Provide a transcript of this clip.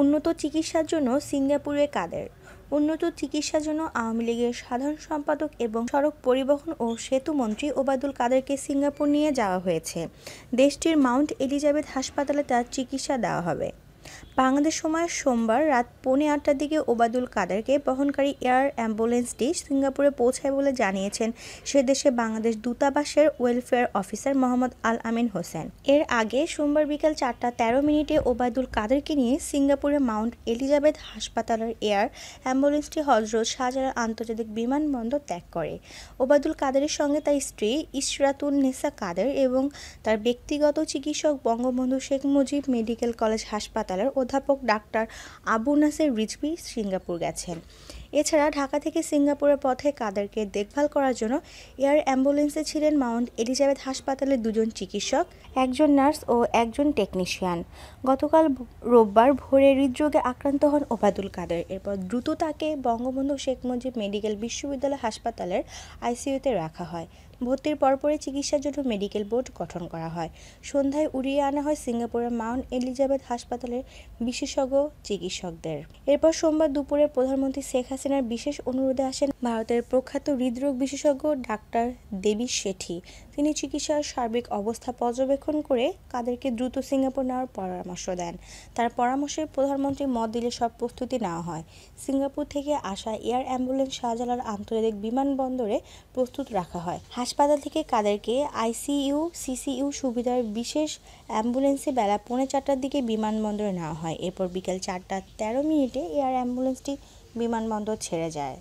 উন্নত চিকিৎসার জন্য সিঙ্গাপুরে কাদের উন্নত চিকিৎসার জন্য আওয়ামী লীগের সাধারণ সম্পাদক এবং সড়ক পরিবহন ও সেতু মন্ত্রী ওবায়দুল কাদেরকে সিঙ্গাপুর নিয়ে যাওয়া হয়েছে দেশটির মাউন্ট এলিজাবেথ হাসপাতালে তার চিকিৎসা দেওয়া হবে বাংলাদেশ সময় সোমবার রাত পৌনে আটটার দিকে ওবাদুল কাদেরকে বহনকারী এয়ার অ্যাম্বুলেন্সটি সিঙ্গাপুরে পৌঁছায় বলে জানিয়েছেন সে দেশে বাংলাদেশ দূতাবাসের ওয়েলফেয়ার অফিসার মোহাম্মদ আল আমিন হোসেন এর আগে সোমবার বিকাল চারটা তেরো মিনিটে ওবায়দুল কাদেরকে নিয়ে সিঙ্গাপুরে মাউন্ট এলিজাবেথ হাসপাতালের এয়ার অ্যাম্বুলেন্সটি হজরত শাহজালাল আন্তর্জাতিক বিমানবন্দর ত্যাগ করে ওবায়দুল কাদেরের সঙ্গে তার স্ত্রী ইশরাতুন নেসা কাদের এবং তার ব্যক্তিগত চিকিৎসক বঙ্গবন্ধু শেখ মুজিব মেডিকেল কলেজ হাসপাতাল বিশ্ববিদ্যালয়ের অধ্যাপক ডাক্তার আবু নাসের রিজবি সিঙ্গাপুর গেছেন এছাড়া ঢাকা থেকে সিঙ্গাপুরের পথে কাদেরকে দেখভাল করার জন্য এয়ার অ্যাম্বুলেন্সে ছিলেন মাউন্ট এলিজাবেথ হাসপাতালের দুজন চিকিৎসক একজন নার্স ও একজন টেকনিশিয়ান গতকাল রোববার ভোরে হৃদরোগে আক্রান্ত হন ওবায়দুল কাদের এরপর দ্রুত তাকে বঙ্গবন্ধু শেখ মুজিব মেডিকেল বিশ্ববিদ্যালয় হাসপাতালের আইসিইউতে রাখা হয় ভর্তির পরপরই চিকিৎসার জন্য মেডিকেল বোর্ড গঠন করা হয় সন্ধ্যায় উড়িয়ে আনা হয় সিঙ্গাপুরের মাউন্ট এলিজাবেথ হাসপাতালের বিশেষজ্ঞ চিকিৎসকদের এরপর সোমবার দুপুরে প্রধানমন্ত্রী শেখ হাসিনার বিশেষ অনুরোধে আসেন ভারতের প্রখ্যাত হৃদরোগ বিশেষজ্ঞ ডাক্তার দেবী শেঠি তিনি চিকিৎসার সার্বিক অবস্থা পর্যবেক্ষণ করে কাদেরকে দ্রুত সিঙ্গাপুর নেওয়ার পরামর্শ দেন তার পরামর্শে প্রধানমন্ত্রী মত দিলে সব প্রস্তুতি নেওয়া হয় সিঙ্গাপুর থেকে আসা এয়ার অ্যাম্বুলেন্স শাহজালাল আন্তর্জাতিক বিমানবন্দরে প্রস্তুত রাখা হয় হাসপাতাল থেকে কাদেরকে আইসিইউ সিসিইউ সুবিধার বিশেষ অ্যাম্বুলেন্সে বেলা পৌনে চারটার দিকে বিমানবন্দরে নেওয়া হয় এরপর বিকেল চারটা তেরো মিনিটে এয়ার অ্যাম্বুলেন্সটি বিমানবন্দর ছেড়ে যায়